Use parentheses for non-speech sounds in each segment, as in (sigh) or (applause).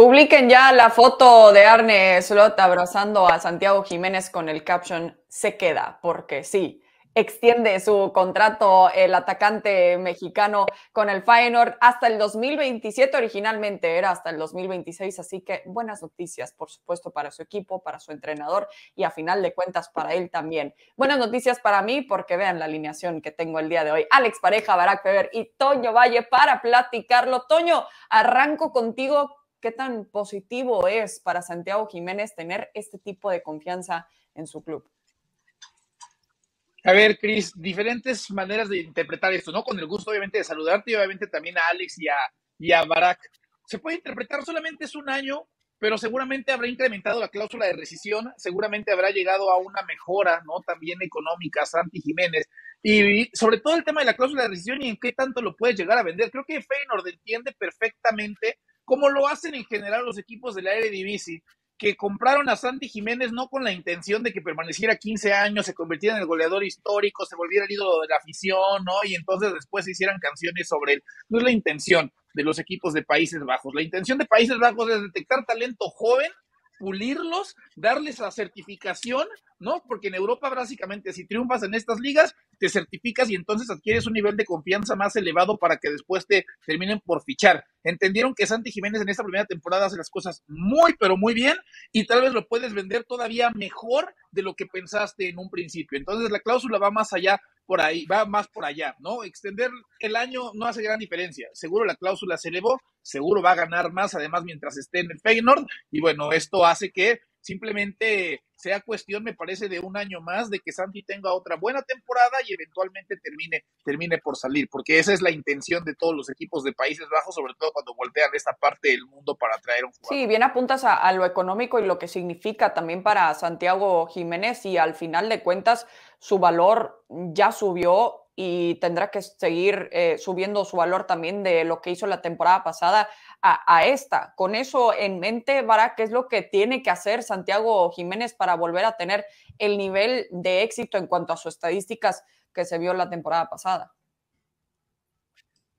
Publiquen ya la foto de Arne Slot abrazando a Santiago Jiménez con el caption se queda, porque sí, extiende su contrato el atacante mexicano con el Feyenoord hasta el 2027, originalmente era hasta el 2026, así que buenas noticias, por supuesto, para su equipo, para su entrenador y a final de cuentas para él también. Buenas noticias para mí porque vean la alineación que tengo el día de hoy. Alex Pareja, Barack Feber y Toño Valle para platicarlo. Toño, arranco contigo ¿Qué tan positivo es para Santiago Jiménez tener este tipo de confianza en su club? A ver, Cris, diferentes maneras de interpretar esto, ¿no? Con el gusto, obviamente, de saludarte y obviamente también a Alex y a, y Barak. Se puede interpretar solamente es un año, pero seguramente habrá incrementado la cláusula de rescisión, seguramente habrá llegado a una mejora, ¿no? También económica, Santi Jiménez. Y sobre todo el tema de la cláusula de rescisión y en qué tanto lo puedes llegar a vender. Creo que Feyenoord entiende perfectamente como lo hacen en general los equipos del Eredivisie, que compraron a Santi Jiménez no con la intención de que permaneciera 15 años, se convirtiera en el goleador histórico, se volviera el ídolo de la afición, ¿no? Y entonces después se hicieran canciones sobre él. No es la intención de los equipos de Países Bajos. La intención de Países Bajos es detectar talento joven pulirlos, darles la certificación, ¿no? Porque en Europa básicamente si triunfas en estas ligas, te certificas y entonces adquieres un nivel de confianza más elevado para que después te terminen por fichar entendieron que Santi Jiménez en esta primera temporada hace las cosas muy, pero muy bien y tal vez lo puedes vender todavía mejor de lo que pensaste en un principio. Entonces la cláusula va más allá por ahí, va más por allá, ¿no? Extender el año no hace gran diferencia. Seguro la cláusula se elevó, seguro va a ganar más, además, mientras esté en el Feyenoord. Y bueno, esto hace que Simplemente sea cuestión, me parece, de un año más de que Santi tenga otra buena temporada y eventualmente termine, termine por salir, porque esa es la intención de todos los equipos de Países Bajos, sobre todo cuando voltean esta parte del mundo para traer un jugador. Sí, bien apuntas a lo económico y lo que significa también para Santiago Jiménez y al final de cuentas su valor ya subió y tendrá que seguir eh, subiendo su valor también de lo que hizo la temporada pasada a, esta. Con eso en mente, para ¿qué es lo que tiene que hacer Santiago Jiménez para volver a tener el nivel de éxito en cuanto a sus estadísticas que se vio la temporada pasada?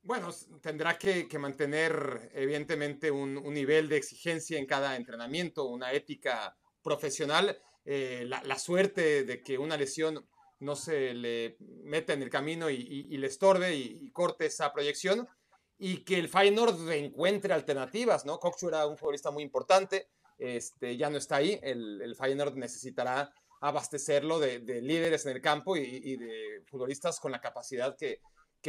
Bueno, tendrá que, mantener evidentemente un, nivel de exigencia en cada entrenamiento, una ética profesional. Eh, la suerte de que una lesión no se le mete en el camino y, le estorbe y, corte esa proyección y que el Feyenoord encuentre alternativas, ¿no? Coxu era un futbolista muy importante, este, ya no está ahí, el, el Feyenoord necesitará abastecerlo de, líderes en el campo y, de futbolistas con la capacidad que,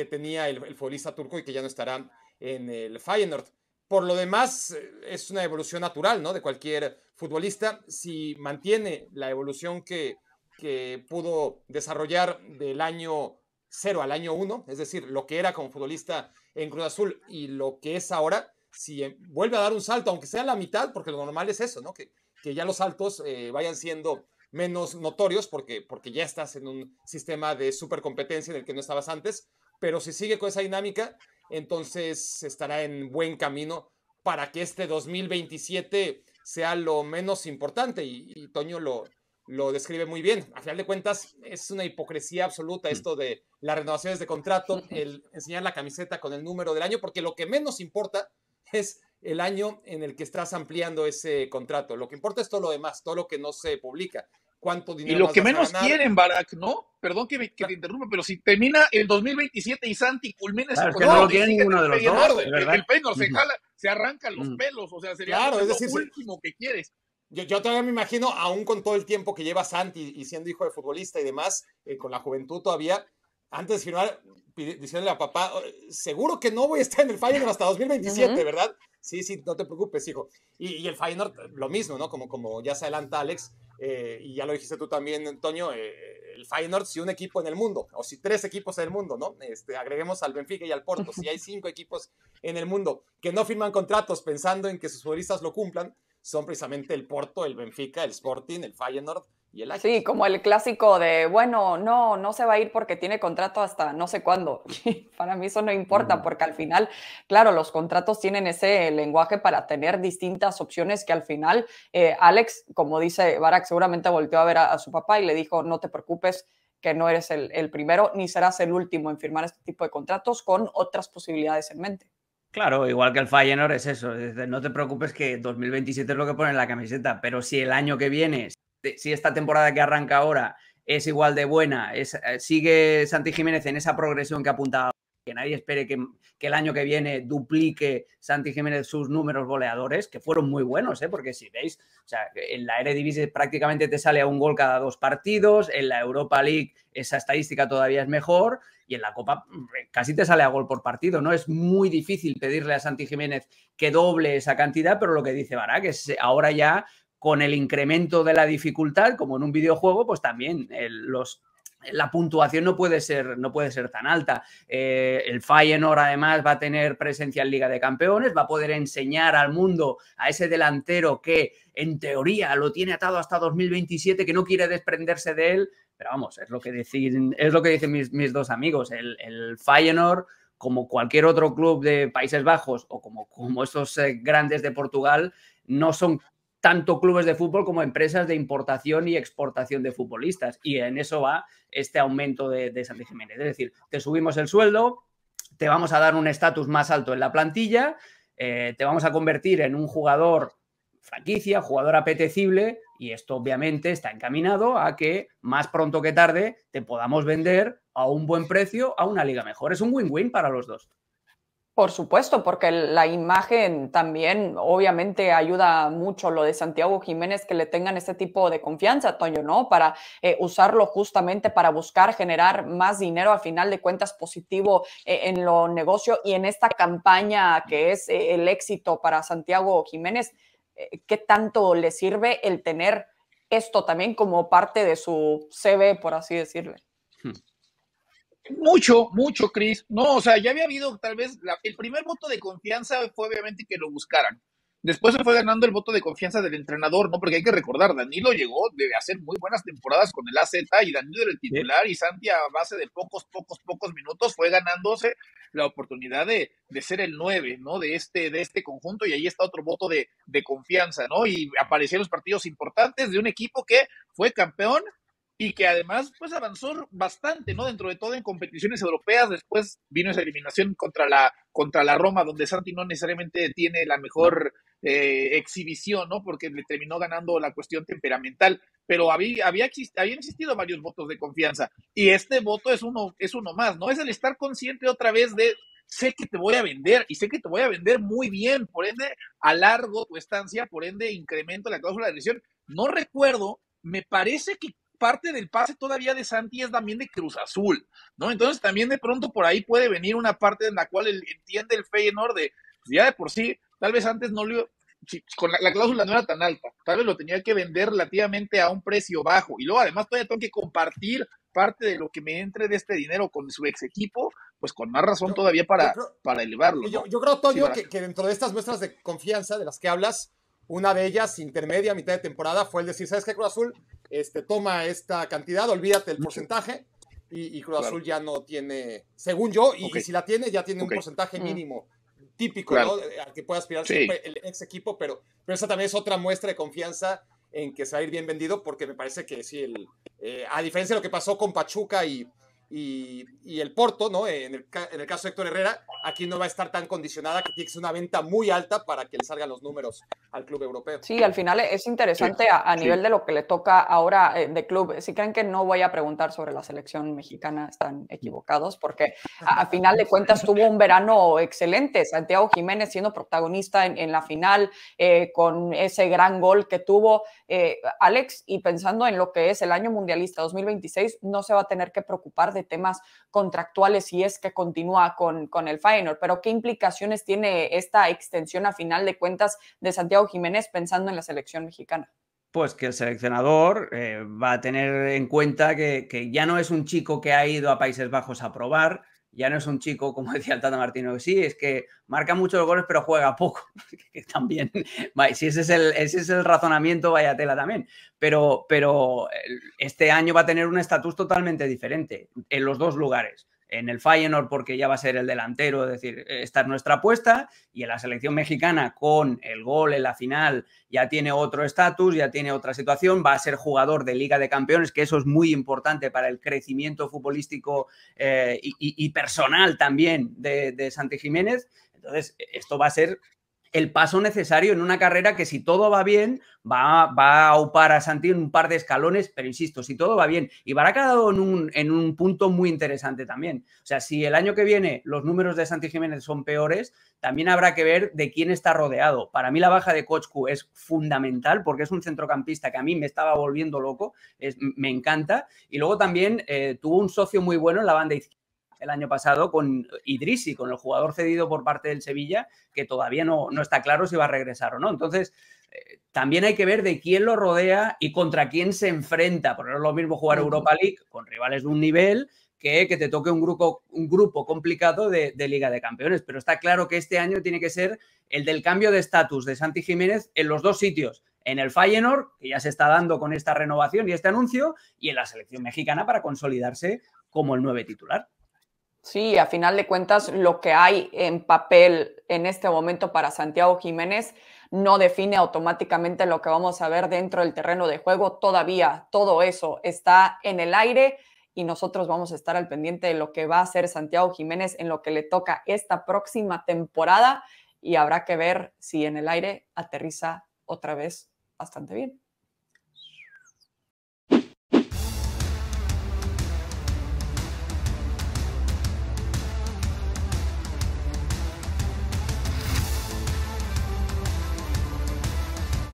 tenía el, futbolista turco y que ya no estará en el Feyenoord. Por lo demás, eh, es una evolución natural, ¿no? De cualquier futbolista, si mantiene la evolución que, que pudo desarrollar del año 0 al año 1, es decir, lo que era como futbolista en Cruz Azul y lo que es ahora, si vuelve a dar un salto, aunque sea la mitad, porque lo normal es eso, ¿no? Que, que ya los saltos eh, vayan siendo menos notorios porque, porque ya estás en un sistema de supercompetencia en el que no estabas antes, pero si sigue con esa dinámica, entonces estará en buen camino para que este 2027 sea lo menos importante y, y Toño lo, lo describe muy bien. A final de cuentas, es una hipocresía absoluta mm. esto de las renovaciones de contrato, (laughs) el enseñar la camiseta con el número del año, porque lo que menos importa es el año en el que estás ampliando ese contrato. Lo que importa es todo lo demás, todo lo que no se publica. Cuánto dinero y lo que menos quieren, Barack, ¿no? Perdón que, te interrumpa, pero si termina el 2027 y Santi culmina no ninguno de los dos. El, el, se jala, se arranca los mm. pelos, o sea, sería último que quieres. Yo, todavía me imagino, aún con todo el tiempo que lleva Santi y siendo hijo de futbolista y demás, eh, con la juventud todavía, antes de firmar, diciéndole a papá, oh, seguro que no voy a estar en el Feyenoord hasta 2027, ¿verdad? Sí, sí, no te preocupes, hijo. Y, el Feyenoord, lo mismo, ¿no? Como, como ya se adelanta Alex, eh, y ya lo dijiste tú también, Antonio, eh, el Feyenoord, si un equipo en el mundo, o si tres equipos en el mundo, ¿no? Este, agreguemos al Benfica y al Porto, si hay cinco equipos en el mundo que no firman contratos pensando en que sus futbolistas lo cumplan, son precisamente el Porto, el Benfica, el Sporting, el Feyenoord y el Ajax. Sí, como el clásico de, bueno, no, no se va a ir porque tiene contrato hasta no sé cuándo. (laughs) para mí eso no importa porque al final, claro, los contratos tienen ese lenguaje para tener distintas opciones que al final eh, Alex, como dice Barak, seguramente volteó a ver a, su papá y le dijo, no te preocupes, que no eres el, primero ni serás el último en firmar este tipo de contratos con otras posibilidades en mente. Claro, igual que el Feyenoord es eso. no te preocupes que 2027 es lo que pone en la camiseta, pero si el año que viene, si esta temporada que arranca ahora es igual de buena, es, eh, sigue Santi Jiménez en esa progresión que apuntaba que nadie espere que, el año que viene duplique Santi Jiménez sus números goleadores, que fueron muy buenos, ¿eh? porque si veis, o sea, en la Eredivisie prácticamente te sale a un gol cada dos partidos, en la Europa League esa estadística todavía es mejor y en la Copa casi te sale a gol por partido, ¿no? Es muy difícil pedirle a Santi Jiménez que doble esa cantidad, pero lo que dice Bará, que es ahora ya con el incremento de la dificultad, como en un videojuego, pues también eh, los la puntuación no puede ser, no puede ser tan alta. Eh, el Feyenoord además va a tener presencia en Liga de Campeones, va a poder enseñar al mundo a ese delantero que en teoría lo tiene atado hasta 2027, que no quiere desprenderse de él. Pero vamos, es lo que dicen, es lo que dicen mis, mis dos amigos. El, el Feyenoord, como cualquier otro club de Países Bajos o como, como estos eh, grandes de Portugal, no son tanto clubes de fútbol como empresas de importación y exportación de futbolistas. Y en eso va este aumento de, de Jiménez. Es decir, te subimos el sueldo, te vamos a dar un estatus más alto en la plantilla, eh, te vamos a convertir en un jugador franquicia, jugador apetecible, y esto obviamente está encaminado a que más pronto que tarde te podamos vender a un buen precio a una liga mejor. Es un win-win para los dos. Por supuesto, porque la imagen también obviamente ayuda mucho lo de Santiago Jiménez, que le tengan ese tipo de confianza, Toño, ¿no? Para eh, usarlo justamente para buscar generar más dinero a final de cuentas positivo eh, en lo negocio y en esta campaña que es eh, el éxito para Santiago Jiménez, ¿qué tanto le sirve el tener esto también como parte de su CV, por así decirlo? Hmm. Mucho, mucho, Chris. No, o sea, ya había habido tal vez el primer voto de confianza fue obviamente que lo buscaran. Después se fue ganando el voto de confianza del entrenador, ¿no? Porque hay que recordar, Danilo llegó debe hacer muy buenas temporadas con el AZ y Danilo era el titular y Santi a base de pocos, pocos, pocos minutos fue ganándose la oportunidad de, ser el 9, ¿no? De este, de este conjunto y ahí está otro voto de, de confianza, ¿no? Y aparecieron los partidos importantes de un equipo que fue campeón y que además pues avanzó bastante, ¿no? Dentro de todo en competiciones europeas, después vino esa eliminación contra la, contra la Roma, donde Santi no necesariamente tiene la mejor eh, exhibición, ¿no? Porque le terminó ganando la cuestión temperamental, pero había, había habían existido varios votos de confianza y este voto es uno, es uno más, ¿no? Es el estar consciente otra vez de sé que te voy a vender y sé que te voy a vender muy bien, por ende, alargo tu estancia, por ende, incremento la cláusula de lesión. No recuerdo me parece que parte del pase todavía de Santi es también de Cruz Azul, ¿no? Entonces también de pronto por ahí puede venir una parte en la cual entiende el Feyenoord de, pues, ya de por sí, tal vez antes no lo con la, cláusula no era tan alta, tal vez lo tenía que vender relativamente a un precio bajo y luego además todavía tengo que compartir parte de lo que me entre de este dinero con su ex equipo, pues con más razón todavía para, para elevarlo. Yo, yo, creo, Toño, que dentro de estas muestras de confianza de las que hablas, una de ellas, intermedia, mitad de temporada, fue el decir, ¿sabes qué, Cruz Azul? Este, toma esta cantidad, olvídate el porcentaje, y, Cruz Azul ya no tiene, según yo, y, que si la tiene, ya tiene un porcentaje mínimo típico, eh, Al que puede aspirar el ex equipo, pero, pero esa también es otra muestra de confianza en que se va a ir bien vendido, porque me parece que si el, eh, a diferencia de lo que pasó con Pachuca y, y, el Porto, ¿no? Eh, en el, caso de Héctor Herrera, aquí no va a estar tan condicionada, que tiene que ser una venta muy alta para que le salgan los números al club europeo. Sí, al final e, es interesante a, nivel de lo que le toca ahora eh, de club. Si creen que no voy a preguntar sobre la selección mexicana, están equivocados, porque a, final de cuentas tuvo un verano excelente. Santiago Jiménez siendo protagonista en, la final eh, con ese gran gol que tuvo. Alex, y pensando en lo que es el año mundialista 2026, no se va a tener que preocupar de temas contractuales si es que continúa con, el Feyenoord, pero ¿qué implicaciones tiene esta extensión a final de cuentas de Santiago Jiménez pensando en la selección mexicana? pues que el seleccionador eh, va a tener en cuenta que, que, ya no es un chico que ha ido a Países Bajos a probar, ya no es un chico, como (laughs) decía el Tata Martino, sí, es que marca muchos goles pero juega poco. (laughs) también, (laughs) si ese es, el, ese es el razonamiento, vaya tela también. Pero, pero este año va a tener un estatus totalmente diferente en los dos lugares en el Feyenoord porque ya va a ser el delantero, es decir, esta es nuestra apuesta y en la selección mexicana con el gol en la final ya tiene otro estatus, ya tiene otra situación, va a ser jugador de Liga de Campeones, que eso es muy importante para el crecimiento futbolístico eh, y, personal también de, de Santi Jiménez. Entonces, esto va a ser el paso necesario en una carrera que si todo va bien, va, va a upar a Santi en un par de escalones, pero insisto, si todo va bien, y ha quedado en un, en un punto muy interesante también. O sea, si el año que viene los números de Santi Jiménez son peores, también habrá que ver de quién está rodeado. Para mí la baja de Kochku es fundamental porque es un centrocampista que a mí me estaba volviendo loco, me encanta, y luego también eh, tuvo un socio muy bueno en la banda izquierda el año pasado con Idrisi, con el jugador cedido por parte del Sevilla, que todavía no, no está claro si va a regresar o no. Entonces, eh, también hay que ver de quién lo rodea y contra quién se enfrenta, porque no es lo mismo jugar Europa League con rivales de un nivel que, que te toque un grupo, un grupo complicado de, Liga de Campeones. Pero está claro que este año tiene que ser el del cambio de estatus de Santi Jiménez en los dos sitios, en el Feyenoord, que ya se está dando con esta renovación y este anuncio, y en la selección mexicana para consolidarse como el nueve titular. Sí, a final de cuentas, lo que hay en papel en este momento para Santiago Jiménez no define automáticamente lo que vamos a ver dentro del terreno de juego. Todavía todo eso está en el aire y nosotros vamos a estar al pendiente de lo que va a hacer Santiago Jiménez en lo que le toca esta próxima temporada y habrá que ver si en el aire aterriza otra vez bastante bien.